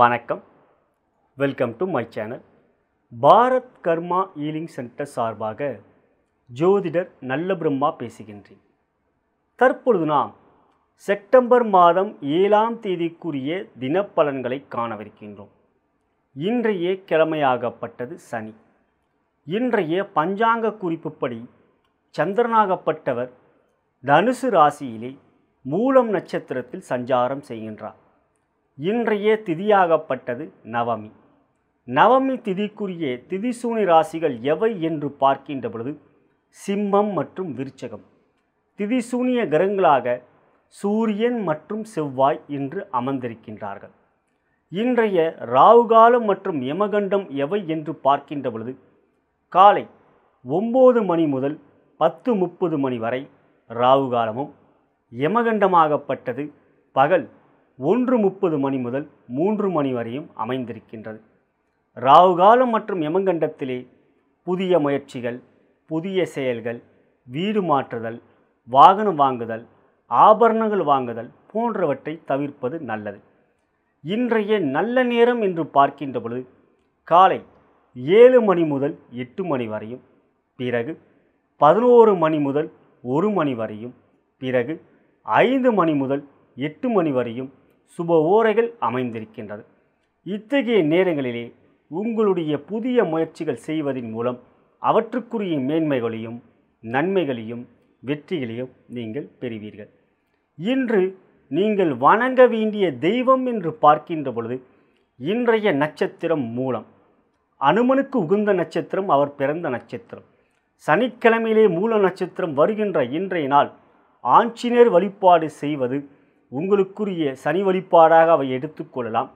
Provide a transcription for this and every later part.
வணக்கம் welcome to my channel Bharat Karma healing centre சார்பாக ஜோதிடர் நல்ல பிரம்மா பேசுகின்றேன் தற்பொழுது நாம் செப்டம்பர் மாதம் ஏழாம் தேதிக்குரிய தினப்பலன்களை காணவிருக்கின்றோம் இன்றைய கிழமையாகப்பட்டது சனி இன்றைய பஞ்சாங்க குறிப்புப்படி சந்திரனாகப்பட்டவர் தனுசு ராசியிலே மூலம் நட்சத்திரத்தில் சஞ்சாரம் செய்கின்றார் இன்றைய திதியாகப்பட்டது நவமி நவமி திதிக்குரிய திதிசூனி ராசிகள் எவை என்று பார்க்கின்ற பொழுது சிம்மம் மற்றும் விருச்சகம் திதிசூனிய கிரகங்களாக சூரியன் மற்றும் செவ்வாய் இன்று அமர்ந்திருக்கின்றார்கள் இன்றைய ராகுகாலம் மற்றும் யமகண்டம் எவை என்று பார்க்கின்ற பொழுது காலை ஒம்பது மணி முதல் பத்து முப்பது மணி வரை ராகுகாலமும் யமகண்டமாகப்பட்டது பகல் ஒன்று முப்பது மணி முதல் மூன்று மணி வரையும் அமைந்திருக்கின்றது ராகுகாலம் மற்றும் யமகண்டத்திலே புதிய முயற்சிகள் புதிய செயல்கள் வீடு மாற்றுதல் வாகனம் வாங்குதல் ஆபரணங்கள் வாங்குதல் போன்றவற்றை தவிர்ப்பது நல்லது இன்றைய நல்ல நேரம் என்று பார்க்கின்ற பொழுது காலை ஏழு மணி முதல் எட்டு மணி வரையும் பிறகு பதினோரு மணி முதல் ஒரு மணி வரையும் பிறகு ஐந்து மணி முதல் எட்டு மணி வரையும் சுப ஓரைகள் அமைந்திருக்கின்றது இத்தகைய நேரங்களிலே உங்களுடைய புதிய முயற்சிகள் செய்வதன் மூலம் அவற்றுக்குரிய மேன்மைகளையும் நன்மைகளையும் வெற்றிகளையும் நீங்கள் பெறுவீர்கள் இன்று நீங்கள் வணங்க வேண்டிய தெய்வம் என்று பார்க்கின்ற பொழுது இன்றைய நட்சத்திரம் மூலம் அனுமனுக்கு உகுந்த நட்சத்திரம் அவர் பிறந்த நட்சத்திரம் சனிக்கிழமையிலே மூல நட்சத்திரம் வருகின்ற இன்றைய நாள் ஆஞ்சநேயர் வழிபாடு செய்வது உங்களுக்குரிய சனி வழிபாடாக அவை எடுத்துக்கொள்ளலாம்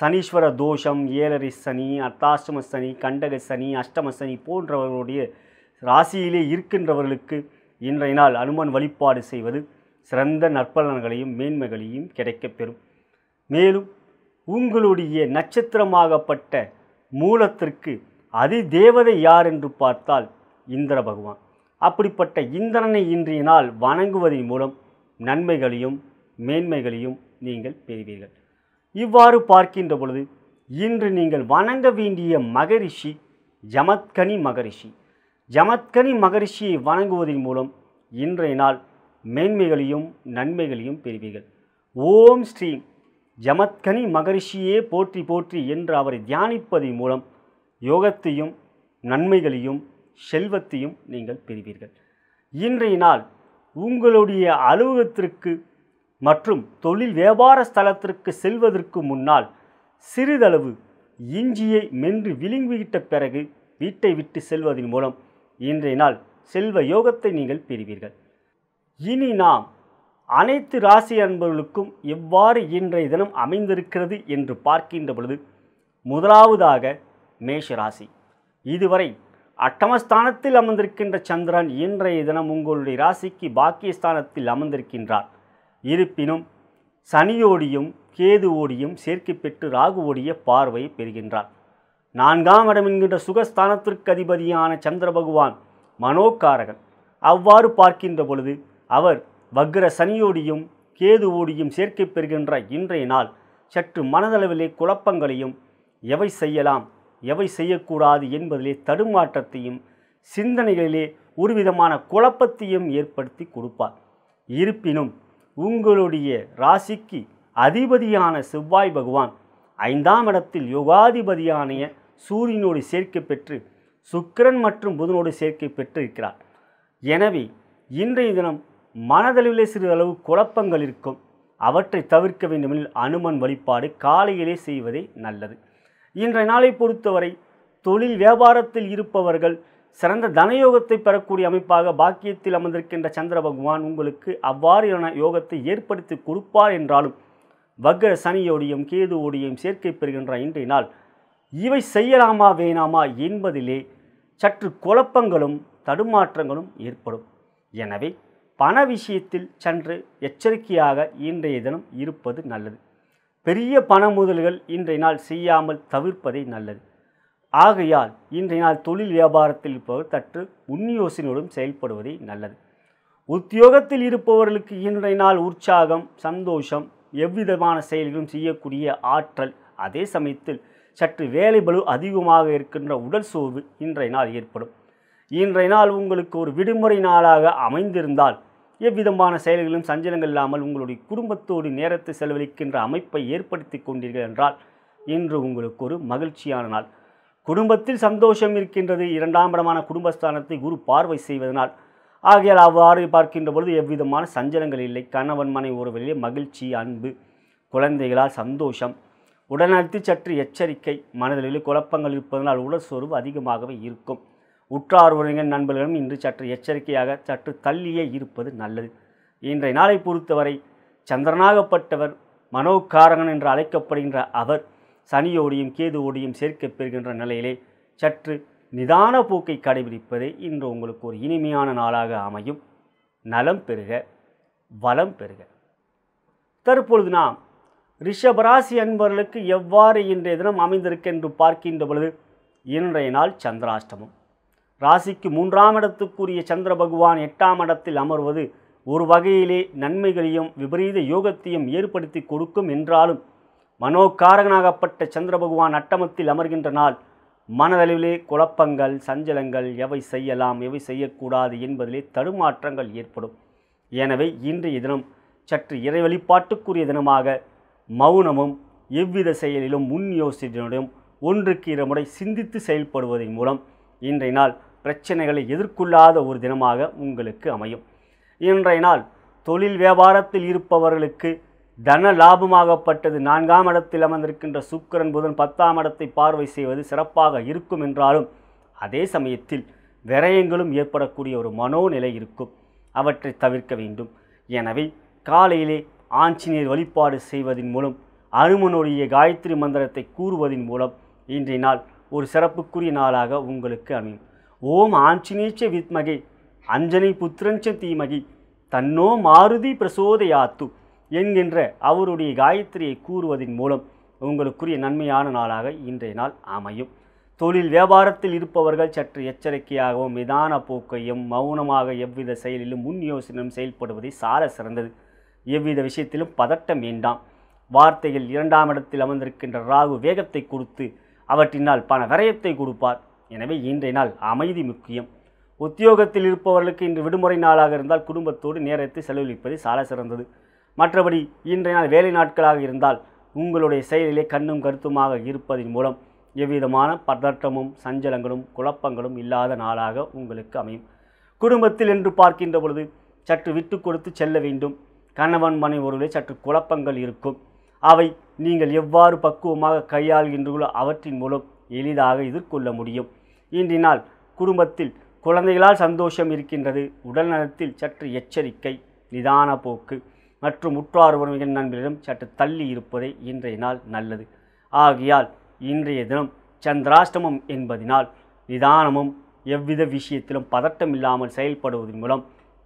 சனீஸ்வர தோஷம் ஏழரை சனி அர்த்தாஷ்டம சனி கண்டக சனி அஷ்டம சனி போன்றவர்களுடைய ராசியிலே இருக்கின்றவர்களுக்கு இன்றைய நாள் அனுமன் வழிபாடு செய்வது சிறந்த நற்பலன்களையும் மேன்மைகளையும் கிடைக்கப்பெறும் மேலும் உங்களுடைய நட்சத்திரமாகப்பட்ட மூலத்திற்கு அதி தேவதை யார் என்று பார்த்தால் இந்திர பகவான் அப்படிப்பட்ட இந்திரனை இன்றைய நாள் வணங்குவதன் மூலம் நன்மைகளையும் மேன்மைகளையும் நீங்கள் பெறுவீர்கள் இவ்வாறு பார்க்கின்ற பொழுது இன்று நீங்கள் வணங்க வேண்டிய மகரிஷி ஜமத்கனி மகரிஷி ஜமத்கனி மகரிஷியை வணங்குவதன் மூலம் இன்றைய நாள் மேன்மைகளையும் நன்மைகளையும் பெறுவீர்கள் ஓம் ஸ்ரீ ஜமத்கனி மகரிஷியே போற்றி போற்றி என்று அவரை தியானிப்பதன் மூலம் யோகத்தையும் நன்மைகளையும் செல்வத்தையும் நீங்கள் பெறுவீர்கள் இன்றைய நாள் உங்களுடைய அலுவலகத்திற்கு மற்றும் தொழில் வியாபார ஸ்தலத்திற்கு செல்வதற்கு முன்னால் சிறிதளவு இஞ்சியை மென்று விழுங்கிவிட்ட பிறகு வீட்டை விட்டு செல்வதன் மூலம் இன்றைய நாள் செல்வ யோகத்தை நீங்கள் பெறுவீர்கள் இனி நாம் அனைத்து ராசி அன்பர்களுக்கும் எவ்வாறு இன்றைய தினம் அமைந்திருக்கிறது என்று பார்க்கின்ற பொழுது முதலாவதாக மேஷ ராசி இதுவரை அட்டமஸ்தானத்தில் அமர்ந்திருக்கின்ற சந்திரன் இன்றைய தினம் உங்களுடைய ராசிக்கு பாக்கியஸ்தானத்தில் அமர்ந்திருக்கின்றார் இருப்பினும் சனியோடியும் கேது ஓடியும் சேர்க்கை பெற்று ராகு ஓடிய பார்வையை பெறுகின்றார் நான்காம் இடம் என்கின்ற சுகஸ்தானத்திற்கு அதிபதியான சந்திர பகவான் மனோகாரகன் அவ்வாறு பார்க்கின்ற பொழுது அவர் வக்ர சனியோடியும் கேது ஓடியும் சேர்க்கை பெறுகின்ற இன்றைய நாள் சற்று மனதளவிலே குழப்பங்களையும் எவை செய்யலாம் எவை செய்யக்கூடாது என்பதிலே தடுமாற்றத்தையும் சிந்தனைகளிலே ஒருவிதமான குழப்பத்தையும் ஏற்படுத்தி கொடுப்பார் இருப்பினும் உங்களுடைய ராசிக்கு அதிபதியான செவ்வாய் பகவான் ஐந்தாம் இடத்தில் யோகாதிபதியானிய சூரியனோடு சேர்க்கை பெற்று சுக்கிரன் மற்றும் புதனோடு சேர்க்கை பெற்று இருக்கிறார் எனவே இன்றைய தினம் மனதளவிலே சிறிதளவு குழப்பங்கள் இருக்கும் அவற்றை தவிர்க்க வேண்டுமெனில் அனுமன் வழிபாடு காலையிலே செய்வதே நல்லது இன்றைய நாளை பொறுத்தவரை தொழில் வியாபாரத்தில் இருப்பவர்கள் சிறந்த தனயோகத்தை பெறக்கூடிய அமைப்பாக பாக்கியத்தில் அமர்ந்திருக்கின்ற சந்திர பகவான் உங்களுக்கு அவ்வாறான யோகத்தை ஏற்படுத்தி கொடுப்பார் என்றாலும் வக்ர சனியோடையும் கேதுவோடையும் சேர்க்கை பெறுகின்ற இன்றைய நாள் இவை செய்யலாமா வேணாமா என்பதிலே சற்று குழப்பங்களும் தடுமாற்றங்களும் ஏற்படும் எனவே பண விஷயத்தில் சென்று எச்சரிக்கையாக இன்றைய தினம் இருப்பது நல்லது பெரிய பண முதல்கள் இன்றைய நாள் செய்யாமல் தவிர்ப்பதே நல்லது ஆகையால் இன்றைய நாள் தொழில் வியாபாரத்தில் இருப்பவர் சற்று உன்னியோசினோடும் செயல்படுவதே நல்லது உத்தியோகத்தில் இருப்பவர்களுக்கு இன்றைய நாள் உற்சாகம் சந்தோஷம் எவ்விதமான செயல்களும் செய்யக்கூடிய ஆற்றல் அதே சமயத்தில் சற்று வேலை பலு அதிகமாக இருக்கின்ற உடல் சோர்வு இன்றைய நாள் ஏற்படும் இன்றைய நாள் உங்களுக்கு ஒரு விடுமுறை நாளாக அமைந்திருந்தால் எவ்விதமான செயல்களும் சஞ்சலங்கள் இல்லாமல் உங்களுடைய குடும்பத்தோடு நேரத்தை செலவழிக்கின்ற அமைப்பை ஏற்படுத்தி கொண்டீர்கள் என்றால் இன்று உங்களுக்கு ஒரு மகிழ்ச்சியான நாள் குடும்பத்தில் சந்தோஷம் இருக்கின்றது இரண்டாம் இடமான குடும்பஸ்தானத்தை குரு பார்வை செய்வதனால் ஆகையால் அவ்வாறு பார்க்கின்ற பொழுது எவ்விதமான சஞ்சலங்கள் இல்லை கணவன் மனை உறவிலே மகிழ்ச்சி அன்பு குழந்தைகளால் சந்தோஷம் உடனடுத்து சற்று எச்சரிக்கை மனதில் குழப்பங்கள் இருப்பதனால் உடல் சோர்வு அதிகமாகவே இருக்கும் உற்றார் உறவினர் நண்பர்களும் இன்று சற்று எச்சரிக்கையாக சற்று தள்ளியே இருப்பது நல்லது இன்றைய நாளை பொறுத்தவரை சந்திரனாகப்பட்டவர் மனோக்காரகன் என்று அழைக்கப்படுகின்ற அவர் சனியோடையும் கேதுவோடையும் சேர்க்கப் பெறுகின்ற நிலையிலே சற்று நிதான போக்கை கடைபிடிப்பதே இன்று உங்களுக்கு ஒரு இனிமையான நாளாக அமையும் நலம் பெறுக வளம் பெறுக தற்பொழுது நாம் ரிஷபராசி அன்பர்களுக்கு எவ்வாறு இன்றைய தினம் அமைந்திருக்க என்று பார்க்கின்ற பொழுது இன்றைய நாள் சந்திராஷ்டமம் ராசிக்கு மூன்றாம் இடத்துக்குரிய சந்திர பகவான் எட்டாம் இடத்தில் அமர்வது ஒரு வகையிலே நன்மைகளையும் விபரீத யோகத்தையும் ஏற்படுத்தி கொடுக்கும் என்றாலும் மனோக்காரகனாகப்பட்ட சந்திர பகவான் அட்டமத்தில் அமர்கின்ற நாள் மனதளவிலே குழப்பங்கள் சஞ்சலங்கள் எவை செய்யலாம் எவை செய்யக்கூடாது என்பதிலே தடுமாற்றங்கள் ஏற்படும் எனவே இன்றைய தினம் சற்று இறை வழிபாட்டுக்குரிய தினமாக மௌனமும் எவ்வித செயலிலும் முன் யோசனையுடன் ஒன்றுக்கு இரு முறை சிந்தித்து செயல்படுவதன் மூலம் இன்றைய நாள் பிரச்சனைகளை எதிர்கொள்ளாத ஒரு தினமாக உங்களுக்கு அமையும் இன்றைய நாள் தொழில் வியாபாரத்தில் இருப்பவர்களுக்கு தன லாபமாகப்பட்டது நான்காம் இடத்தில் அமர்ந்திருக்கின்ற சுக்கரன் புதன் பத்தாம் இடத்தை பார்வை செய்வது சிறப்பாக இருக்கும் என்றாலும் அதே சமயத்தில் விரயங்களும் ஏற்படக்கூடிய ஒரு மனோநிலை இருக்கும் அவற்றை தவிர்க்க வேண்டும் எனவே காலையிலே ஆஞ்சநேயர் வழிபாடு செய்வதன் மூலம் அருமனுடைய காயத்ரி மந்திரத்தை கூறுவதன் மூலம் இன்றைய நாள் ஒரு சிறப்புக்குரிய நாளாக உங்களுக்கு அமையும் ஓம் ஆஞ்சநேச்ச வித்மகை அஞ்சனை புத்திரஞ்ச தீமகி தன்னோ மாருதி பிரசோதையாத்து என்கின்ற அவருடைய காயத்ரியை கூறுவதன் மூலம் உங்களுக்குரிய நன்மையான நாளாக இன்றைய நாள் அமையும் தொழில் வியாபாரத்தில் இருப்பவர்கள் சற்று எச்சரிக்கையாகவும் நிதான போக்கையும் மௌனமாக எவ்வித செயலிலும் முன் யோசனையும் செயல்படுவதை சார சிறந்தது எவ்வித விஷயத்திலும் பதட்டம் வேண்டாம் வார்த்தைகள் இரண்டாம் இடத்தில் அமர்ந்திருக்கின்ற ராகு வேகத்தை கொடுத்து அவற்றினால் பண விரயத்தை கொடுப்பார் எனவே இன்றைய நாள் அமைதி முக்கியம் உத்தியோகத்தில் இருப்பவர்களுக்கு இன்று விடுமுறை நாளாக இருந்தால் குடும்பத்தோடு நேரத்தை செலவழிப்பது சால சிறந்தது மற்றபடி இன்றைய நாள் வேலை நாட்களாக இருந்தால் உங்களுடைய செயலிலே கண்ணும் கருத்துமாக இருப்பதன் மூலம் எவ்விதமான பதற்றமும் சஞ்சலங்களும் குழப்பங்களும் இல்லாத நாளாக உங்களுக்கு அமையும் குடும்பத்தில் என்று பார்க்கின்ற பொழுது சற்று விட்டு கொடுத்து செல்ல வேண்டும் கணவன் மனை ஒருவரே சற்று குழப்பங்கள் இருக்கும் அவை நீங்கள் எவ்வாறு பக்குவமாக கையாள்கின்றோ அவற்றின் மூலம் எளிதாக எதிர்கொள்ள முடியும் இன்றினால் குடும்பத்தில் குழந்தைகளால் சந்தோஷம் இருக்கின்றது உடல்நலத்தில் சற்று எச்சரிக்கை நிதான போக்கு மற்றும் உற்றார் உறவுகள் நண்பரிடம் சற்று தள்ளி இருப்பதே இன்றைய நாள் நல்லது ஆகையால் இன்றைய தினம் சந்திராஷ்டமம் என்பதினால் நிதானமும் எவ்வித விஷயத்திலும் பதட்டம் இல்லாமல் செயல்படுவதன் மூலம்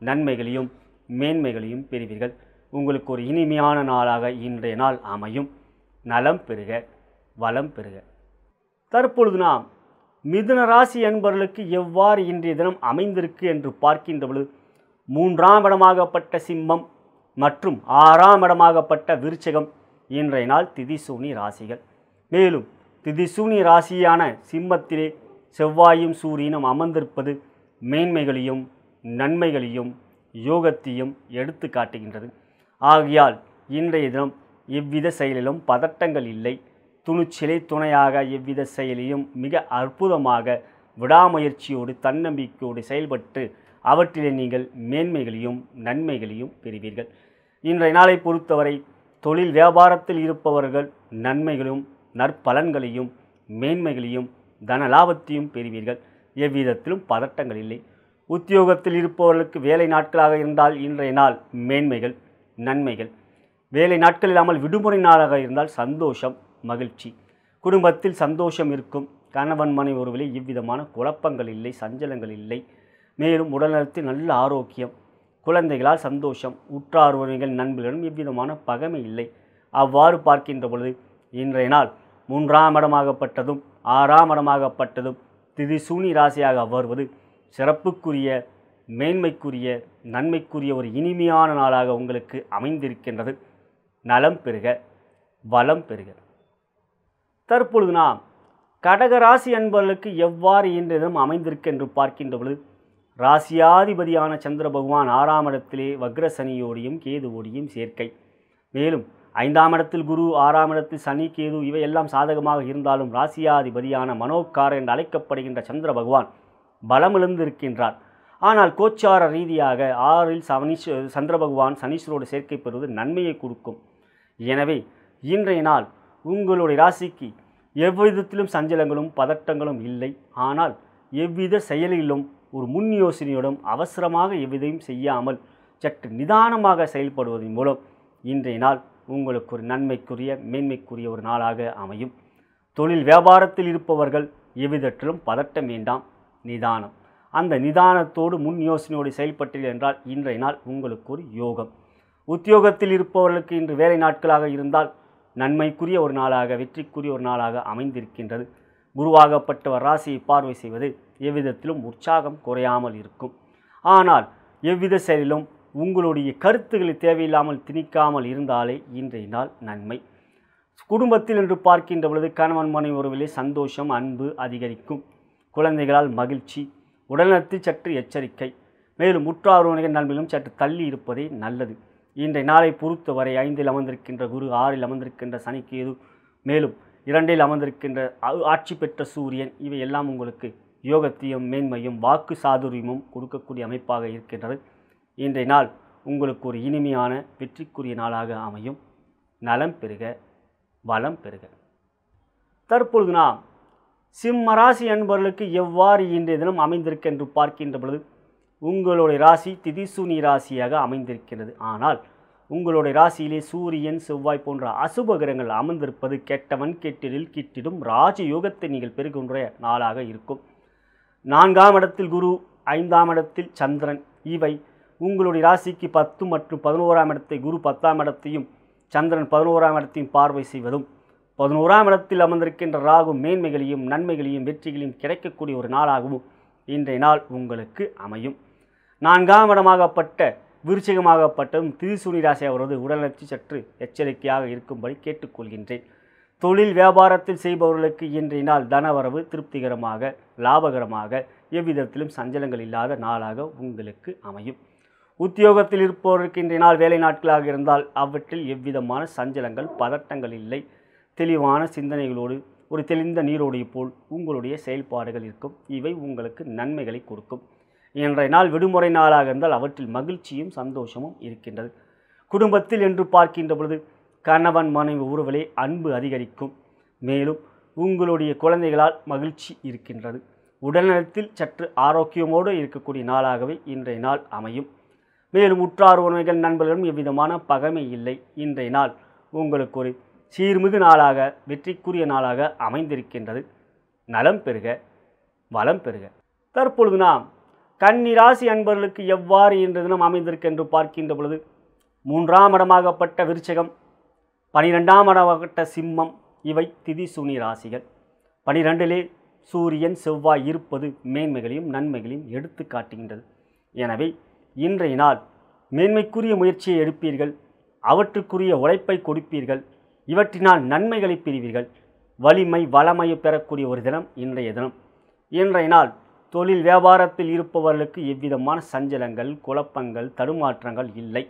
நன்மைகளையும் மேன்மைகளையும் பெறுவீர்கள் உங்களுக்கு ஒரு இனிமையான நாளாக இன்றைய நாள் அமையும் நலம் பெறுக வளம் பெறுக தற்பொழுது நாம் மிதுன ராசி என்பவர்களுக்கு எவ்வாறு இன்றைய தினம் அமைந்திருக்கு என்று பார்க்கின்ற பொழுது மூன்றாம் இடமாகப்பட்ட சிம்மம் மற்றும் ஆறாம் இடமாகப்பட்ட விருச்சகம் இன்றைய நாள் திதிசூனி ராசிகள் மேலும் திதிசூனி ராசியான சிம்மத்திலே செவ்வாயும் சூரியனும் அமர்ந்திருப்பது மேன்மைகளையும் நன்மைகளையும் யோகத்தையும் எடுத்து காட்டுகின்றது ஆகையால் இன்றைய தினம் எவ்வித செயலிலும் பதட்டங்கள் இல்லை துணிச்சிலை துணையாக எவ்வித செயலையும் மிக அற்புதமாக விடாமுயற்சியோடு தன்னம்பிக்கையோடு செயல்பட்டு அவற்றிலே நீங்கள் மேன்மைகளையும் நன்மைகளையும் பெறுவீர்கள் இன்றைய நாளை பொறுத்தவரை தொழில் வியாபாரத்தில் இருப்பவர்கள் நன்மைகளும் நற்பலன்களையும் மேன்மைகளையும் தன லாபத்தையும் பெறுவீர்கள் எவ்விதத்திலும் பதட்டங்கள் இல்லை உத்தியோகத்தில் இருப்பவர்களுக்கு வேலை நாட்களாக இருந்தால் இன்றைய நாள் மேன்மைகள் நன்மைகள் வேலை நாட்கள் இல்லாமல் விடுமுறை நாளாக இருந்தால் சந்தோஷம் மகிழ்ச்சி குடும்பத்தில் சந்தோஷம் இருக்கும் கணவன் மனை ஒருவிலே இவ்விதமான குழப்பங்கள் இல்லை சஞ்சலங்கள் இல்லை மேலும் உடல்நலத்தில் நல்ல ஆரோக்கியம் குழந்தைகளால் சந்தோஷம் உற்றார் உறவிகள் நண்பர்களிடம் எவ்விதமான பகமை இல்லை அவ்வாறு பார்க்கின்ற பொழுது இன்றைய நாள் மூன்றாம் இடமாகப்பட்டதும் ஆறாம் இடமாகப்பட்டதும் சூனி ராசியாக வருவது சிறப்புக்குரிய மேன்மைக்குரிய நன்மைக்குரிய ஒரு இனிமையான நாளாக உங்களுக்கு அமைந்திருக்கின்றது நலம் பெறுக வளம் பெறுக தற்பொழுது நாம் கடகராசி அன்பர்களுக்கு எவ்வாறு இன்றிடம் அமைந்திருக்கு என்று பார்க்கின்ற பொழுது ராசியாதிபதியான சந்திர பகவான் ஆறாம் இடத்திலே வக்ரசனியோடையும் கேதுவோடையும் சேர்க்கை மேலும் ஐந்தாம் இடத்தில் குரு ஆறாம் இடத்தில் சனி கேது இவையெல்லாம் சாதகமாக இருந்தாலும் ராசியாதிபதியான மனோக்கார் என்று அழைக்கப்படுகின்ற சந்திர பகவான் பலமிழந்திருக்கின்றார் ஆனால் கோச்சார ரீதியாக ஆறில் சனீஸ்வர் சந்திர பகவான் சனீஸ்வரோடு சேர்க்கை பெறுவது நன்மையை கொடுக்கும் எனவே இன்றைய நாள் உங்களுடைய ராசிக்கு எவ்விதத்திலும் சஞ்சலங்களும் பதட்டங்களும் இல்லை ஆனால் எவ்வித செயலிலும் ஒரு முன் யோசனையுடன் அவசரமாக எவ்விதையும் செய்யாமல் சற்று நிதானமாக செயல்படுவதன் மூலம் இன்றைய நாள் உங்களுக்கு ஒரு நன்மைக்குரிய மேன்மைக்குரிய ஒரு நாளாக அமையும் தொழில் வியாபாரத்தில் இருப்பவர்கள் எவ்விதற்றிலும் பதட்டம் வேண்டாம் நிதானம் அந்த நிதானத்தோடு முன் யோசனையோடு செயல்பட்டீர்கள் என்றால் இன்றைய நாள் உங்களுக்கு ஒரு யோகம் உத்தியோகத்தில் இருப்பவர்களுக்கு இன்று வேலை நாட்களாக இருந்தால் நன்மைக்குரிய ஒரு நாளாக வெற்றிக்குரிய ஒரு நாளாக அமைந்திருக்கின்றது குருவாகப்பட்டவர் ராசியை பார்வை செய்வது எவ்விதத்திலும் உற்சாகம் குறையாமல் இருக்கும் ஆனால் எவ்வித செயலிலும் உங்களுடைய கருத்துக்களை தேவையில்லாமல் திணிக்காமல் இருந்தாலே இன்றைய நாள் நன்மை குடும்பத்தில் என்று பார்க்கின்ற பொழுது கணவன் மனை உறவிலே சந்தோஷம் அன்பு அதிகரிக்கும் குழந்தைகளால் மகிழ்ச்சி உடல்நலத்தில் சற்று எச்சரிக்கை மேலும் உற்றார் உறவினர் நன்மையிலும் சற்று தள்ளி இருப்பதே நல்லது இன்றைய நாளை பொறுத்தவரை ஐந்தில் அமர்ந்திருக்கின்ற குரு ஆறில் அமர்ந்திருக்கின்ற சனிக்கு எது மேலும் இரண்டில் அமர்ந்திருக்கின்ற ஆட்சி பெற்ற சூரியன் இவை எல்லாம் உங்களுக்கு யோகத்தையும் மேன்மையும் வாக்கு சாதுரியமும் கொடுக்கக்கூடிய அமைப்பாக இருக்கின்றது இன்றைய நாள் உங்களுக்கு ஒரு இனிமையான வெற்றிக்குரிய நாளாக அமையும் நலம் பெருக வளம் பெருக தற்பொழுது நாம் சிம்ம ராசி அன்பர்களுக்கு எவ்வாறு இன்றைய தினம் அமைந்திருக்க என்று பார்க்கின்ற பொழுது உங்களுடைய ராசி திதிசூனி ராசியாக அமைந்திருக்கிறது ஆனால் உங்களுடைய ராசியிலே சூரியன் செவ்வாய் போன்ற அசுப கிரகங்கள் அமர்ந்திருப்பது கெட்டவன் கெட்டிடில் கிட்டிடும் ராஜயோகத்தை நீங்கள் பெறுகின்ற நாளாக இருக்கும் நான்காம் இடத்தில் குரு ஐந்தாம் இடத்தில் சந்திரன் இவை உங்களுடைய ராசிக்கு பத்து மற்றும் பதினோராம் இடத்தை குரு பத்தாம் இடத்தையும் சந்திரன் பதினோராம் இடத்தையும் பார்வை செய்வதும் பதினோராம் இடத்தில் அமர்ந்திருக்கின்ற ராகு மேன்மைகளையும் நன்மைகளையும் வெற்றிகளையும் கிடைக்கக்கூடிய ஒரு நாளாகவும் இன்றைய நாள் உங்களுக்கு அமையும் நான்காம் இடமாகப்பட்ட விருச்சிகமாகப்பட்டும் திருசூனி ராசி அவரது உடல்நலத்தி சற்று எச்சரிக்கையாக இருக்கும்படி கேட்டுக்கொள்கின்றேன் தொழில் வியாபாரத்தில் செய்பவர்களுக்கு இன்றைய நாள் தனவரவு திருப்திகரமாக லாபகரமாக எவ்விதத்திலும் சஞ்சலங்கள் இல்லாத நாளாக உங்களுக்கு அமையும் உத்தியோகத்தில் இருப்பவருக்கு இன்றைய நாள் வேலை நாட்களாக இருந்தால் அவற்றில் எவ்விதமான சஞ்சலங்கள் பதட்டங்கள் இல்லை தெளிவான சிந்தனைகளோடு ஒரு தெளிந்த நீரோடைய போல் உங்களுடைய செயல்பாடுகள் இருக்கும் இவை உங்களுக்கு நன்மைகளை கொடுக்கும் இன்றைய நாள் விடுமுறை நாளாக இருந்தால் அவற்றில் மகிழ்ச்சியும் சந்தோஷமும் இருக்கின்றது குடும்பத்தில் என்று பார்க்கின்ற பொழுது கணவன் மனைவி உறவுகளே அன்பு அதிகரிக்கும் மேலும் உங்களுடைய குழந்தைகளால் மகிழ்ச்சி இருக்கின்றது உடல்நலத்தில் சற்று ஆரோக்கியமோடு இருக்கக்கூடிய நாளாகவே இன்றைய நாள் அமையும் மேலும் உற்றார் உணவுகள் நண்பர்களும் எவ்விதமான பகமை இல்லை இன்றைய நாள் உங்களுக்கு ஒரு சீர்மிகு நாளாக வெற்றிக்குரிய நாளாக அமைந்திருக்கின்றது நலம் பெறுக வளம் பெறுக தற்பொழுது நாம் கன்னிராசி அன்பர்களுக்கு எவ்வாறு இன்று தினம் அமைந்திருக்கு என்று பார்க்கின்ற பொழுது மூன்றாம் இடமாகப்பட்ட விருச்சகம் பனிரெண்டாம் இடமாகப்பட்ட சிம்மம் இவை திதி சுனி ராசிகள் பனிரெண்டிலே சூரியன் செவ்வாய் இருப்பது மேன்மைகளையும் நன்மைகளையும் எடுத்து காட்டுகின்றது எனவே இன்றைய நாள் மேன்மைக்குரிய முயற்சியை எடுப்பீர்கள் அவற்றுக்குரிய உழைப்பை கொடுப்பீர்கள் இவற்றினால் நன்மைகளை பெறுவீர்கள் வலிமை வளமையை பெறக்கூடிய ஒரு தினம் இன்றைய தினம் இன்றைய நாள் தொழில் வியாபாரத்தில் இருப்பவர்களுக்கு எவ்விதமான சஞ்சலங்கள் குழப்பங்கள் தடுமாற்றங்கள் இல்லை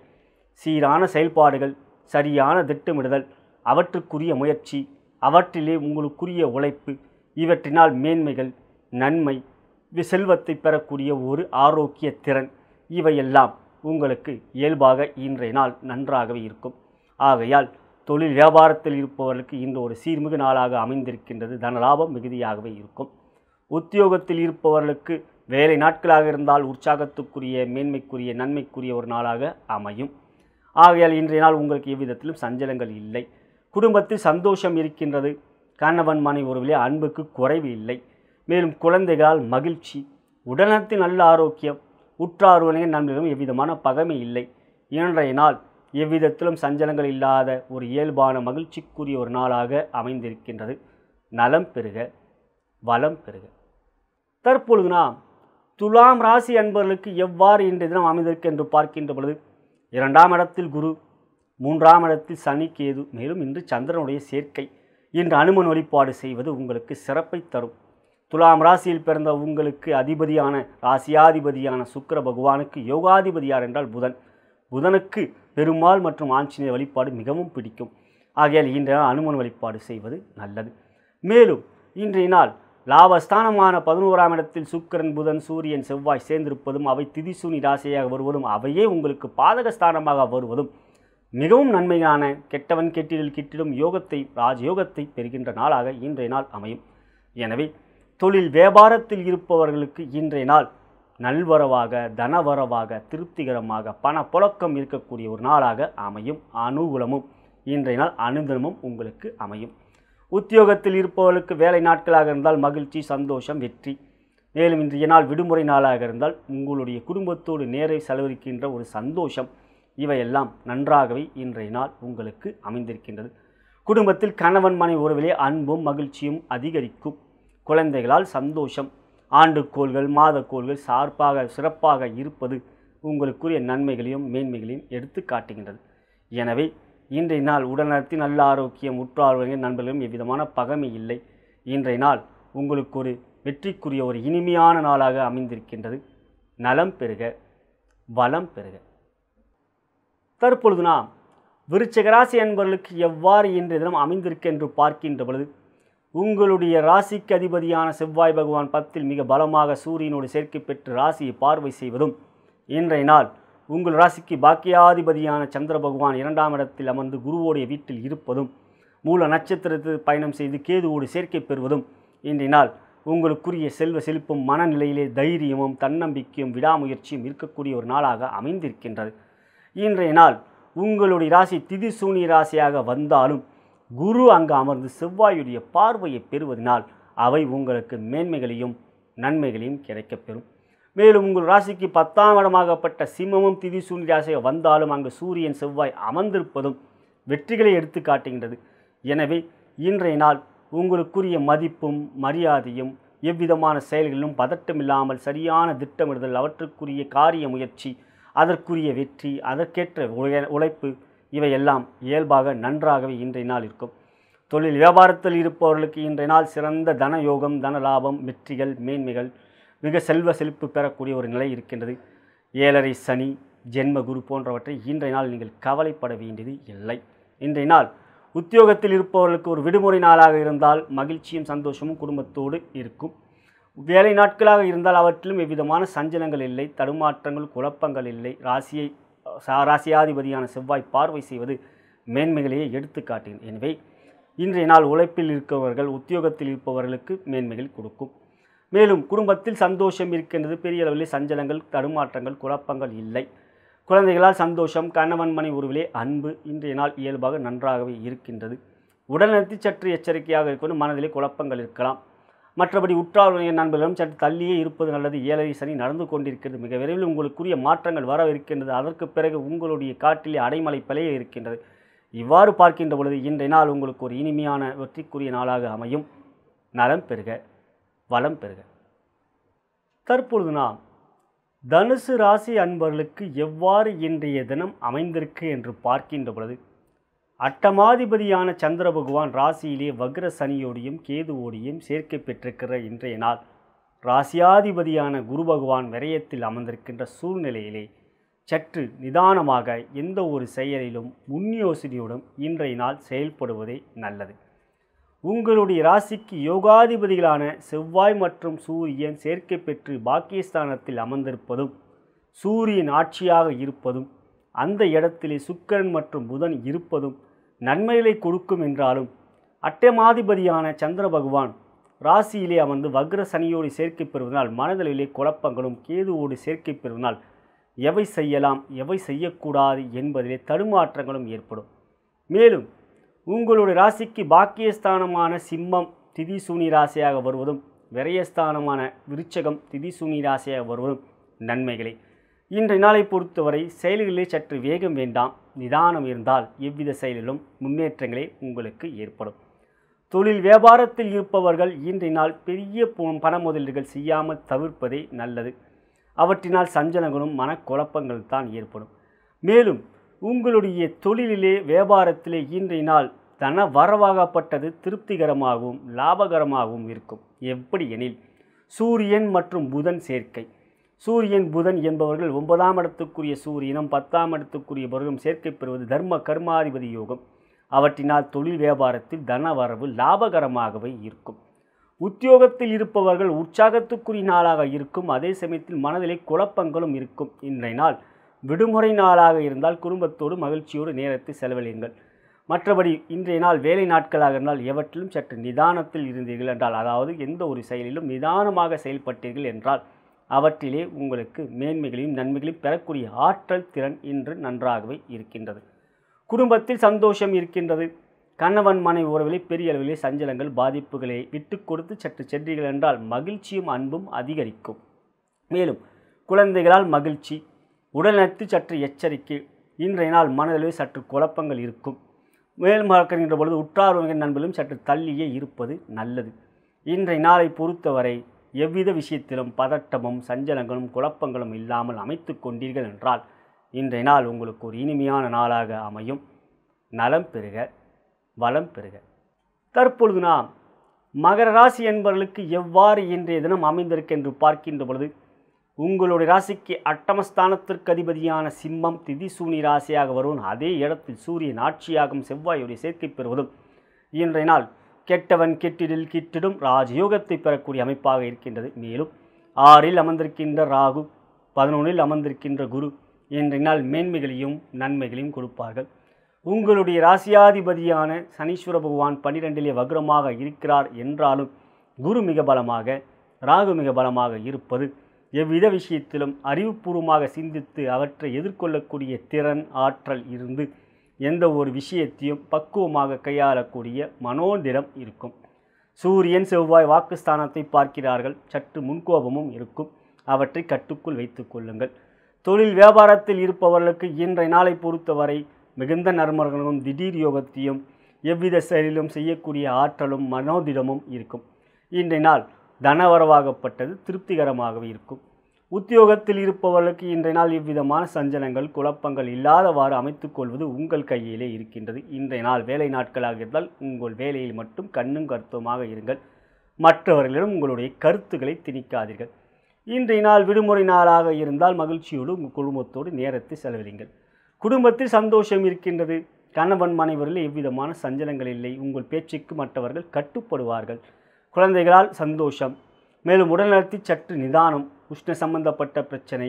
சீரான செயல்பாடுகள் சரியான திட்டமிடுதல் அவற்றுக்குரிய முயற்சி அவற்றிலே உங்களுக்குரிய உழைப்பு இவற்றினால் மேன்மைகள் நன்மை செல்வத்தை பெறக்கூடிய ஒரு ஆரோக்கிய திறன் இவையெல்லாம் உங்களுக்கு இயல்பாக இன்றைய நாள் நன்றாகவே இருக்கும் ஆகையால் தொழில் வியாபாரத்தில் இருப்பவர்களுக்கு இன்று ஒரு சீர்மிகு நாளாக அமைந்திருக்கின்றது தனலாபம் மிகுதியாகவே இருக்கும் உத்தியோகத்தில் இருப்பவர்களுக்கு வேலை நாட்களாக இருந்தால் உற்சாகத்துக்குரிய மேன்மைக்குரிய நன்மைக்குரிய ஒரு நாளாக அமையும் ஆகையால் இன்றைய நாள் உங்களுக்கு எவ்விதத்திலும் சஞ்சலங்கள் இல்லை குடும்பத்தில் சந்தோஷம் இருக்கின்றது கணவன் மனைவி ஒருவிலே அன்புக்கு குறைவு இல்லை மேலும் குழந்தைகளால் மகிழ்ச்சி உடனத்தின் நல்ல ஆரோக்கியம் உற்றார் உறவினர் நண்பர்களும் எவ்விதமான பகமை இல்லை இன்றைய நாள் எவ்விதத்திலும் சஞ்சலங்கள் இல்லாத ஒரு இயல்பான மகிழ்ச்சிக்குரிய ஒரு நாளாக அமைந்திருக்கின்றது நலம் பெருக வளம் பெறுக தற்பொழுது நாம் துலாம் ராசி அன்பர்களுக்கு எவ்வாறு இன்றைய தினம் அமைந்திருக்கு என்று பார்க்கின்ற பொழுது இரண்டாம் இடத்தில் குரு மூன்றாம் இடத்தில் சனி கேது மேலும் இன்று சந்திரனுடைய சேர்க்கை இன்று அனுமன் வழிபாடு செய்வது உங்களுக்கு சிறப்பை தரும் துலாம் ராசியில் பிறந்த உங்களுக்கு அதிபதியான ராசியாதிபதியான சுக்கர பகவானுக்கு யோகாதிபதியார் என்றால் புதன் புதனுக்கு பெருமாள் மற்றும் ஆஞ்சநேய வழிபாடு மிகவும் பிடிக்கும் ஆகையால் இன்றைய நாள் அனுமன் வழிபாடு செய்வது நல்லது மேலும் இன்றைய நாள் லாபஸ்தானமான பதினோராம் இடத்தில் சுக்கரன் புதன் சூரியன் செவ்வாய் சேர்ந்திருப்பதும் அவை திதிசூனி ராசியாக வருவதும் அவையே உங்களுக்கு பாதகஸ்தானமாக வருவதும் மிகவும் நன்மையான கெட்டவன் கெட்டிடில் கிட்டிடும் யோகத்தை ராஜயோகத்தை பெறுகின்ற நாளாக இன்றைய நாள் அமையும் எனவே தொழில் வியாபாரத்தில் இருப்பவர்களுக்கு இன்றைய நாள் நல்வரவாக தனவரவாக திருப்திகரமாக பணப்புழக்கம் இருக்கக்கூடிய ஒரு நாளாக அமையும் அனுகூலமும் இன்றைய நாள் அனுதினமும் உங்களுக்கு அமையும் உத்தியோகத்தில் இருப்பவர்களுக்கு வேலை நாட்களாக இருந்தால் மகிழ்ச்சி சந்தோஷம் வெற்றி மேலும் இன்றைய நாள் விடுமுறை நாளாக இருந்தால் உங்களுடைய குடும்பத்தோடு நேரை செலவழிக்கின்ற ஒரு சந்தோஷம் இவையெல்லாம் நன்றாகவே இன்றைய நாள் உங்களுக்கு அமைந்திருக்கின்றது குடும்பத்தில் கணவன் மனை உறவிலே அன்பும் மகிழ்ச்சியும் அதிகரிக்கும் குழந்தைகளால் சந்தோஷம் ஆண்டு மாத மாதக்கோள்கள் சார்பாக சிறப்பாக இருப்பது உங்களுக்குரிய நன்மைகளையும் மேன்மைகளையும் எடுத்து காட்டுகின்றது எனவே இன்றைய நாள் உடல்நலத்தில் நல்ல ஆரோக்கியம் உற்றார்கள் நண்பர்களும் எவ்விதமான பகமை இல்லை இன்றைய நாள் உங்களுக்கு ஒரு வெற்றிக்குரிய ஒரு இனிமையான நாளாக அமைந்திருக்கின்றது நலம் பெறுக வளம் பெறுக தற்பொழுது நாம் விருச்சக ராசி என்பவர்களுக்கு எவ்வாறு இன்றைய தினம் அமைந்திருக்க என்று பார்க்கின்ற பொழுது உங்களுடைய ராசிக்கு அதிபதியான செவ்வாய் பகவான் பத்தில் மிக பலமாக சூரியனோடு சேர்க்கை பெற்று ராசியை பார்வை செய்வதும் இன்றைய நாள் உங்கள் ராசிக்கு பாக்கியாதிபதியான சந்திர பகவான் இரண்டாம் இடத்தில் அமர்ந்து குருவோடைய வீட்டில் இருப்பதும் மூல நட்சத்திரத்தில் பயணம் செய்து கேதுவோடு சேர்க்கை பெறுவதும் இன்றினால் நாள் உங்களுக்குரிய செல்வ செழிப்பும் மனநிலையிலே தைரியமும் தன்னம்பிக்கையும் விடாமுயற்சியும் இருக்கக்கூடிய ஒரு நாளாக அமைந்திருக்கின்றது இன்றைய நாள் உங்களுடைய ராசி திதி ராசியாக வந்தாலும் குரு அங்கு அமர்ந்து செவ்வாயுடைய பார்வையை பெறுவதனால் அவை உங்களுக்கு மேன்மைகளையும் நன்மைகளையும் கிடைக்கப்பெறும் மேலும் உங்கள் ராசிக்கு பத்தாம் இடமாகப்பட்ட சிம்மமும் திதி சூன்யாசைய வந்தாலும் அங்கு சூரியன் செவ்வாய் அமர்ந்திருப்பதும் வெற்றிகளை எடுத்து காட்டுகின்றது எனவே இன்றைய நாள் உங்களுக்குரிய மதிப்பும் மரியாதையும் எவ்விதமான செயல்களிலும் பதட்டமில்லாமல் சரியான திட்டமிடுதல் அவற்றுக்குரிய காரிய முயற்சி அதற்குரிய வெற்றி அதற்கேற்ற உழைப்பு இவையெல்லாம் இயல்பாக நன்றாகவே இன்றைய நாள் இருக்கும் தொழில் வியாபாரத்தில் இருப்பவர்களுக்கு இன்றைய நாள் சிறந்த தன யோகம் தன லாபம் வெற்றிகள் மேன்மைகள் மிக செல்வ செழிப்பு பெறக்கூடிய ஒரு நிலை இருக்கின்றது ஏழரை சனி ஜென்ம குரு போன்றவற்றை இன்றைய நாள் நீங்கள் கவலைப்பட வேண்டியது இல்லை இன்றைய நாள் உத்தியோகத்தில் இருப்பவர்களுக்கு ஒரு விடுமுறை நாளாக இருந்தால் மகிழ்ச்சியும் சந்தோஷமும் குடும்பத்தோடு இருக்கும் வேலை நாட்களாக இருந்தால் அவற்றிலும் எவ்விதமான சஞ்சலங்கள் இல்லை தடுமாற்றங்கள் குழப்பங்கள் இல்லை ராசியை ராசியாதிபதியான செவ்வாய் பார்வை செய்வது மேன்மைகளையே எடுத்து காட்டேன் எனவே இன்றைய நாள் உழைப்பில் இருப்பவர்கள் உத்தியோகத்தில் இருப்பவர்களுக்கு மேன்மைகள் கொடுக்கும் மேலும் குடும்பத்தில் சந்தோஷம் இருக்கின்றது பெரிய அளவில் சஞ்சலங்கள் தடுமாற்றங்கள் குழப்பங்கள் இல்லை குழந்தைகளால் சந்தோஷம் கணவன் மனை உருவிலே அன்பு இன்றைய நாள் இயல்பாக நன்றாகவே இருக்கின்றது உடல்நலத்தை சற்று எச்சரிக்கையாக இருக்கணும் மனதிலே குழப்பங்கள் இருக்கலாம் மற்றபடி உற்றாருடைய நண்பர்களும் சற்று தள்ளியே இருப்பது நல்லது ஏழரை சனி நடந்து கொண்டிருக்கிறது மிக விரைவில் உங்களுக்குரிய மாற்றங்கள் வரவிருக்கின்றது அதற்கு பிறகு உங்களுடைய காட்டிலே அடைமலை பலைய இருக்கின்றது இவ்வாறு பார்க்கின்ற பொழுது இன்றைய நாள் உங்களுக்கு ஒரு இனிமையான வெற்றிக்குரிய நாளாக அமையும் நலம் பெறுக வளம் பெறுக தற்பொழுது நாம் தனுசு ராசி அன்பர்களுக்கு எவ்வாறு இன்றைய தினம் அமைந்திருக்கு என்று பார்க்கின்ற பொழுது அட்டமாதிபதியான சந்திர பகவான் ராசியிலே வக்ர சனியோடையும் கேதுவோடையும் சேர்க்கை பெற்றிருக்கிற இன்றைய நாள் ராசியாதிபதியான குரு பகவான் விரயத்தில் அமர்ந்திருக்கின்ற சூழ்நிலையிலே சற்று நிதானமாக எந்த ஒரு செயலிலும் யோசனையுடன் இன்றைய நாள் செயல்படுவதே நல்லது உங்களுடைய ராசிக்கு யோகாதிபதிகளான செவ்வாய் மற்றும் சூரியன் சேர்க்கை பெற்று பாக்கியஸ்தானத்தில் அமர்ந்திருப்பதும் சூரியன் ஆட்சியாக இருப்பதும் அந்த இடத்திலே சுக்கரன் மற்றும் புதன் இருப்பதும் நன்மைகளை கொடுக்கும் என்றாலும் அட்டமாதிபதியான சந்திர பகவான் ராசியிலே அமர்ந்து வக்ர சனியோடு சேர்க்கை பெறுவதால் மனதளவிலே குழப்பங்களும் கேதுவோடு சேர்க்கை பெறுவதால் எவை செய்யலாம் எவை செய்யக்கூடாது என்பதிலே தடுமாற்றங்களும் ஏற்படும் மேலும் உங்களுடைய ராசிக்கு பாக்கியஸ்தானமான சிம்மம் திதி சூனி ராசியாக வருவதும் விரயஸ்தானமான விருச்சகம் சூனி ராசியாக வருவதும் நன்மைகளை இன்றைய நாளை பொறுத்தவரை செயல்களிலே சற்று வேகம் வேண்டாம் நிதானம் இருந்தால் எவ்வித செயலிலும் முன்னேற்றங்களே உங்களுக்கு ஏற்படும் தொழில் வியாபாரத்தில் இருப்பவர்கள் இன்றைய நாள் பெரிய பண முதலீடுகள் செய்யாமல் தவிர்ப்பதே நல்லது அவற்றினால் சஞ்சலங்களும் மனக்குழப்பங்கள் தான் ஏற்படும் மேலும் உங்களுடைய தொழிலிலே வியாபாரத்திலே இன்றைய நாள் தன வரவாகப்பட்டது திருப்திகரமாகவும் லாபகரமாகவும் இருக்கும் எப்படி எனில் சூரியன் மற்றும் புதன் சேர்க்கை சூரியன் புதன் என்பவர்கள் ஒன்பதாம் இடத்துக்குரிய சூரியனும் பத்தாம் இடத்துக்குரிய பொருளும் சேர்க்கை பெறுவது தர்ம கர்மாதிபதி யோகம் அவற்றினால் தொழில் வியாபாரத்தில் தன வரவு லாபகரமாகவே இருக்கும் உத்தியோகத்தில் இருப்பவர்கள் உற்சாகத்துக்குரிய நாளாக இருக்கும் அதே சமயத்தில் மனதிலே குழப்பங்களும் இருக்கும் இன்றைய நாள் விடுமுறை நாளாக இருந்தால் குடும்பத்தோடு மகிழ்ச்சியோடு நேரத்தை செலவழியுங்கள் மற்றபடி இன்றைய நாள் வேலை நாட்களாக இருந்தால் எவற்றிலும் சற்று நிதானத்தில் இருந்தீர்கள் என்றால் அதாவது எந்த ஒரு செயலிலும் நிதானமாக செயல்பட்டீர்கள் என்றால் அவற்றிலே உங்களுக்கு மேன்மைகளையும் நன்மைகளையும் பெறக்கூடிய ஆற்றல் திறன் இன்று நன்றாகவே இருக்கின்றது குடும்பத்தில் சந்தோஷம் இருக்கின்றது கணவன் மனை உறவிலே பெரிய அளவிலே சஞ்சலங்கள் பாதிப்புகளை விட்டு கொடுத்து சற்று சென்றீர்கள் என்றால் மகிழ்ச்சியும் அன்பும் அதிகரிக்கும் மேலும் குழந்தைகளால் மகிழ்ச்சி உடல்நலத்து சற்று எச்சரிக்கை இன்றைய நாள் மனதளவில் சற்று குழப்பங்கள் இருக்கும் மேலும் பார்க்கின்ற பொழுது உற்றார் உறவினர் நண்பர்களும் சற்று தள்ளியே இருப்பது நல்லது இன்றைய நாளை பொறுத்தவரை எவ்வித விஷயத்திலும் பதட்டமும் சஞ்சலங்களும் குழப்பங்களும் இல்லாமல் அமைத்து கொண்டீர்கள் என்றால் இன்றைய நாள் உங்களுக்கு ஒரு இனிமையான நாளாக அமையும் நலம் பெறுக வளம் பெறுக தற்பொழுது நாம் மகர ராசி என்பவர்களுக்கு எவ்வாறு இன்றைய தினம் அமைந்திருக்கு என்று பார்க்கின்ற பொழுது உங்களுடைய ராசிக்கு அட்டமஸ்தானத்திற்கு அதிபதியான சிம்மம் திதி சூனி ராசியாக வரும் அதே இடத்தில் சூரியன் ஆட்சியாகும் செவ்வாயுடைய சேர்க்கை பெறுவதும் இன்றைய நாள் கெட்டவன் கெட்டிடில் கிட்டிடும் ராஜயோகத்தை பெறக்கூடிய அமைப்பாக இருக்கின்றது மேலும் ஆறில் அமர்ந்திருக்கின்ற ராகு பதினொன்றில் அமர்ந்திருக்கின்ற குரு இன்றைய நாள் மேன்மைகளையும் நன்மைகளையும் கொடுப்பார்கள் உங்களுடைய ராசியாதிபதியான சனீஸ்வர பகவான் பன்னிரெண்டிலே வக்ரமாக இருக்கிறார் என்றாலும் குரு மிக பலமாக ராகு மிக பலமாக இருப்பது எவ்வித விஷயத்திலும் அறிவுபூர்வமாக சிந்தித்து அவற்றை எதிர்கொள்ளக்கூடிய திறன் ஆற்றல் இருந்து எந்த ஒரு விஷயத்தையும் பக்குவமாக கையாளக்கூடிய மனோதிடம் இருக்கும் சூரியன் செவ்வாய் வாக்குஸ்தானத்தை பார்க்கிறார்கள் சற்று முன்கோபமும் இருக்கும் அவற்றை கட்டுக்குள் வைத்து கொள்ளுங்கள் தொழில் வியாபாரத்தில் இருப்பவர்களுக்கு இன்றைய நாளை பொறுத்தவரை மிகுந்த நர்மர்களும் திடீர் யோகத்தையும் எவ்வித செயலிலும் செய்யக்கூடிய ஆற்றலும் மனோதிடமும் இருக்கும் இன்றைய நாள் தனவரவாகப்பட்டது திருப்திகரமாகவே இருக்கும் உத்தியோகத்தில் இருப்பவர்களுக்கு இன்றைய நாள் இவ்விதமான சஞ்சலங்கள் குழப்பங்கள் இல்லாதவாறு அமைத்துக்கொள்வது உங்கள் கையிலே இருக்கின்றது இன்றைய நாள் வேலை நாட்களாக இருந்தால் உங்கள் வேலையில் மட்டும் கண்ணும் கருத்துமாக இருங்கள் மற்றவர்களிடம் உங்களுடைய கருத்துக்களை திணிக்காதீர்கள் இன்றைய நாள் விடுமுறை நாளாக இருந்தால் மகிழ்ச்சியோடு உங்கள் குடும்பத்தோடு நேரத்தை செலவிடுங்கள் குடும்பத்தில் சந்தோஷம் இருக்கின்றது கணவன் மனைவரில் எவ்விதமான சஞ்சலங்கள் இல்லை உங்கள் பேச்சுக்கு மற்றவர்கள் கட்டுப்படுவார்கள் குழந்தைகளால் சந்தோஷம் மேலும் உடல்நலத்தில் சற்று நிதானம் உஷ்ண சம்பந்தப்பட்ட பிரச்சனை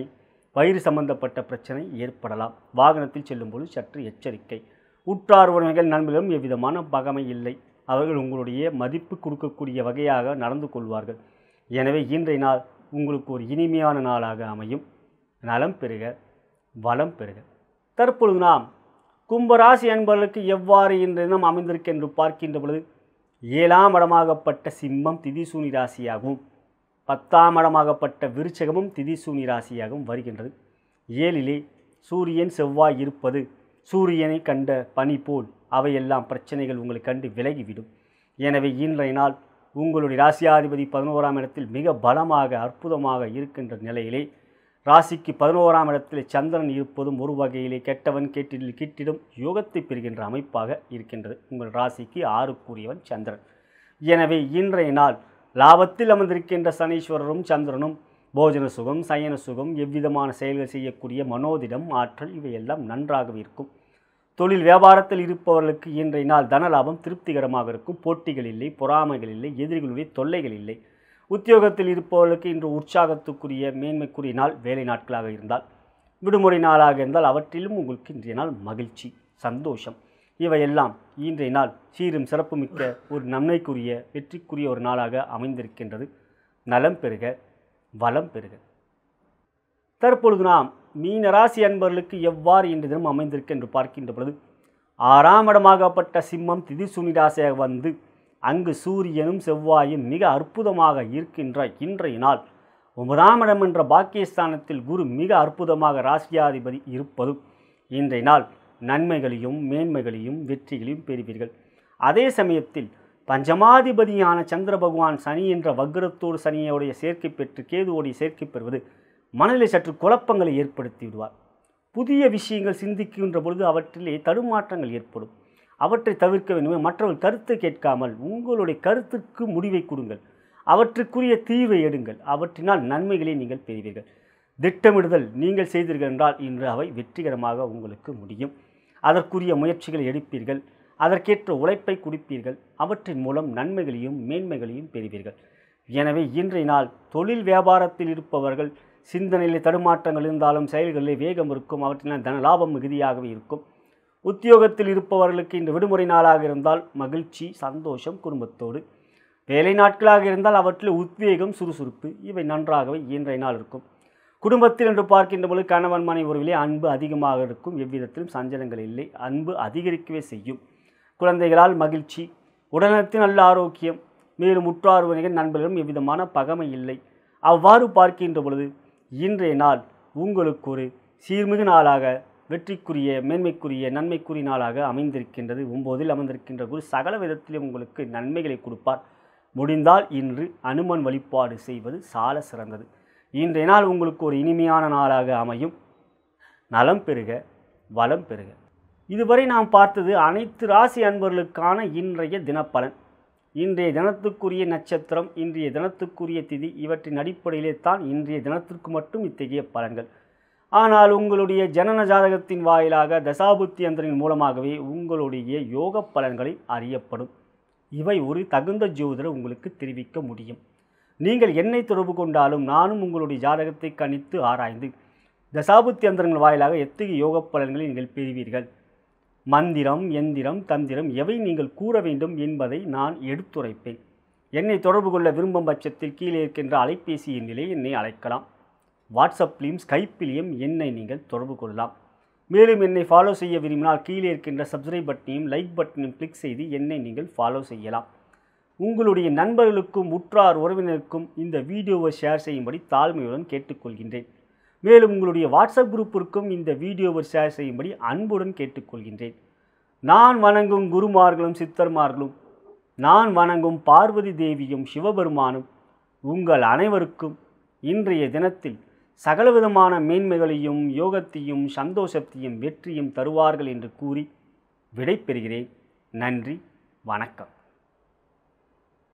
வயிறு சம்பந்தப்பட்ட பிரச்சனை ஏற்படலாம் வாகனத்தில் செல்லும்போது சற்று எச்சரிக்கை உற்றார் உறவினர்கள் நண்பர்களும் எவ்விதமான பகமை இல்லை அவர்கள் உங்களுடைய மதிப்பு கொடுக்கக்கூடிய வகையாக நடந்து கொள்வார்கள் எனவே இன்றைய நாள் உங்களுக்கு ஒரு இனிமையான நாளாக அமையும் நலம் பெறுக வளம் பெறுக தற்பொழுது நாம் கும்பராசி என்பவர்களுக்கு எவ்வாறு இன்றைய தினம் அமைந்திருக்கு என்று பார்க்கின்ற பொழுது ஏழாம் இடமாகப்பட்ட சிம்மம் திதிசூனி ராசியாகவும் பத்தாம் இடமாகப்பட்ட விருச்சகமும் திதிசூனி ராசியாகவும் வருகின்றது ஏழிலே சூரியன் செவ்வாய் இருப்பது சூரியனை கண்ட பனி போல் அவையெல்லாம் பிரச்சனைகள் உங்களை கண்டு விலகிவிடும் எனவே இன்றைய நாள் உங்களுடைய ராசியாதிபதி பதினோராம் இடத்தில் மிக பலமாக அற்புதமாக இருக்கின்ற நிலையிலே ராசிக்கு பதினோராம் இடத்தில் சந்திரன் இருப்பதும் ஒரு வகையிலே கெட்டவன் கேட்டில் கிட்டிடும் யோகத்தை பெறுகின்ற அமைப்பாக இருக்கின்றது உங்கள் ராசிக்கு ஆறு கூறியவன் சந்திரன் எனவே இன்றைய நாள் லாபத்தில் அமர்ந்திருக்கின்ற சனீஸ்வரரும் சந்திரனும் போஜன சுகம் சயன சுகம் எவ்விதமான செயல்கள் செய்யக்கூடிய மனோதிடம் ஆற்றல் இவையெல்லாம் நன்றாகவே இருக்கும் தொழில் வியாபாரத்தில் இருப்பவர்களுக்கு இன்றைய நாள் தனலாபம் திருப்திகரமாக இருக்கும் போட்டிகள் இல்லை பொறாமைகள் இல்லை எதிரிகளுடைய தொல்லைகள் இல்லை உத்தியோகத்தில் இருப்பவர்களுக்கு இன்று உற்சாகத்துக்குரிய மேன்மைக்குரிய நாள் வேலை நாட்களாக இருந்தால் விடுமுறை நாளாக இருந்தால் அவற்றிலும் உங்களுக்கு இன்றைய நாள் மகிழ்ச்சி சந்தோஷம் இவையெல்லாம் இன்றைய நாள் சீரும் சிறப்புமிக்க ஒரு நன்மைக்குரிய வெற்றிக்குரிய ஒரு நாளாக அமைந்திருக்கின்றது நலம் பெறுக வளம் பெறுக தற்பொழுது நாம் மீனராசி அன்பர்களுக்கு எவ்வாறு இன்று தினம் அமைந்திருக்கு என்று பார்க்கின்ற பொழுது ஆறாம் இடமாகப்பட்ட சிம்மம் திதி சுனிராசியாக வந்து அங்கு சூரியனும் செவ்வாயும் மிக அற்புதமாக இருக்கின்ற இன்றைய நாள் ஒன்பதாம் இடம் என்ற பாக்கியஸ்தானத்தில் குரு மிக அற்புதமாக ராசியாதிபதி இருப்பதும் இன்றைய நாள் நன்மைகளையும் மேன்மைகளையும் வெற்றிகளையும் பெறுவீர்கள் அதே சமயத்தில் பஞ்சமாதிபதியான சந்திர பகவான் சனி என்ற வக்ரத்தோடு சனியோடைய சேர்க்கை பெற்று கேதுவோடைய சேர்க்கை பெறுவது மனதில் சற்று குழப்பங்களை ஏற்படுத்தி விடுவார் புதிய விஷயங்கள் சிந்திக்கின்ற பொழுது அவற்றிலே தடுமாற்றங்கள் ஏற்படும் அவற்றை தவிர்க்க வேண்டுமே மற்றவர்கள் கருத்தை கேட்காமல் உங்களுடைய கருத்துக்கு முடிவை கொடுங்கள் அவற்றுக்குரிய தீர்வை எடுங்கள் அவற்றினால் நன்மைகளை நீங்கள் பெறுவீர்கள் திட்டமிடுதல் நீங்கள் செய்தீர்கள் என்றால் இன்று அவை வெற்றிகரமாக உங்களுக்கு முடியும் அதற்குரிய முயற்சிகளை எடுப்பீர்கள் அதற்கேற்ற உழைப்பை குடிப்பீர்கள் அவற்றின் மூலம் நன்மைகளையும் மேன்மைகளையும் பெறுவீர்கள் எனவே இன்றைய நாள் தொழில் வியாபாரத்தில் இருப்பவர்கள் சிந்தனையிலே தடுமாற்றங்கள் இருந்தாலும் செயல்களில் வேகம் இருக்கும் அவற்றினால் தன லாபம் மிகுதியாகவே இருக்கும் உத்தியோகத்தில் இருப்பவர்களுக்கு இந்த விடுமுறை நாளாக இருந்தால் மகிழ்ச்சி சந்தோஷம் குடும்பத்தோடு வேலை நாட்களாக இருந்தால் அவற்றில் உத்வேகம் சுறுசுறுப்பு இவை நன்றாகவே இயன்ற நாள் இருக்கும் குடும்பத்தில் என்று பார்க்கின்ற பொழுது கணவன் மனை உறவிலே அன்பு அதிகமாக இருக்கும் எவ்விதத்திலும் சஞ்சலங்கள் இல்லை அன்பு அதிகரிக்கவே செய்யும் குழந்தைகளால் மகிழ்ச்சி உடலத்தின் நல்ல ஆரோக்கியம் மேலும் உற்றார் நண்பர்களும் எவ்விதமான பகமை இல்லை அவ்வாறு பார்க்கின்ற பொழுது இன்றைய நாள் உங்களுக்கு ஒரு சீர்மிகு நாளாக வெற்றிக்குரிய மேன்மைக்குரிய நன்மைக்குரிய நாளாக அமைந்திருக்கின்றது ஒம்போதில் அமர்ந்திருக்கின்ற குரு சகல விதத்திலும் உங்களுக்கு நன்மைகளை கொடுப்பார் முடிந்தால் இன்று அனுமன் வழிபாடு செய்வது சால சிறந்தது இன்றைய நாள் உங்களுக்கு ஒரு இனிமையான நாளாக அமையும் நலம் பெறுக வளம் பெறுக இதுவரை நாம் பார்த்தது அனைத்து ராசி அன்பர்களுக்கான இன்றைய தினப்பலன் இன்றைய தினத்துக்குரிய நட்சத்திரம் இன்றைய தினத்துக்குரிய திதி இவற்றின் அடிப்படையிலே தான் இன்றைய தினத்திற்கு மட்டும் இத்தகைய பலன்கள் ஆனால் உங்களுடைய ஜனன ஜாதகத்தின் வாயிலாக தசாபுத்தி அந்தரின் மூலமாகவே உங்களுடைய யோக பலன்களை அறியப்படும் இவை ஒரு தகுந்த ஜோதிடர் உங்களுக்கு தெரிவிக்க முடியும் நீங்கள் என்னை தொடர்பு கொண்டாலும் நானும் உங்களுடைய ஜாதகத்தை கணித்து ஆராய்ந்து தசாபுத்தி அந்தரங்கள் வாயிலாக எத்தகைய யோக பலன்களை நீங்கள் பெறுவீர்கள் மந்திரம் எந்திரம் தந்திரம் எவை நீங்கள் கூற வேண்டும் என்பதை நான் எடுத்துரைப்பேன் என்னை தொடர்பு கொள்ள விரும்பும் பட்சத்தில் கீழே இருக்கின்ற அலைபேசி எண்ணிலே என்னை அழைக்கலாம் வாட்ஸ்அப்லேயும் ஸ்கைப்பிலையும் என்னை நீங்கள் தொடர்பு கொள்ளலாம் மேலும் என்னை ஃபாலோ செய்ய விரும்பினால் கீழே இருக்கின்ற சப்ஸ்கிரைப் பட்டனையும் லைக் பட்டனையும் கிளிக் செய்து என்னை நீங்கள் ஃபாலோ செய்யலாம் உங்களுடைய நண்பர்களுக்கும் உற்றார் உறவினருக்கும் இந்த வீடியோவை ஷேர் செய்யும்படி தாழ்மையுடன் கேட்டுக்கொள்கின்றேன் மேலும் உங்களுடைய வாட்ஸ்அப் குரூப்பிற்கும் இந்த வீடியோவை ஷேர் செய்யும்படி அன்புடன் கேட்டுக்கொள்கின்றேன் நான் வணங்கும் குருமார்களும் சித்தர்மார்களும் நான் வணங்கும் பார்வதி தேவியும் சிவபெருமானும் உங்கள் அனைவருக்கும் இன்றைய தினத்தில் சகலவிதமான மேன்மைகளையும் யோகத்தையும் சந்தோஷத்தையும் வெற்றியும் தருவார்கள் என்று கூறி விடை பெறுகிறேன் நன்றி வணக்கம்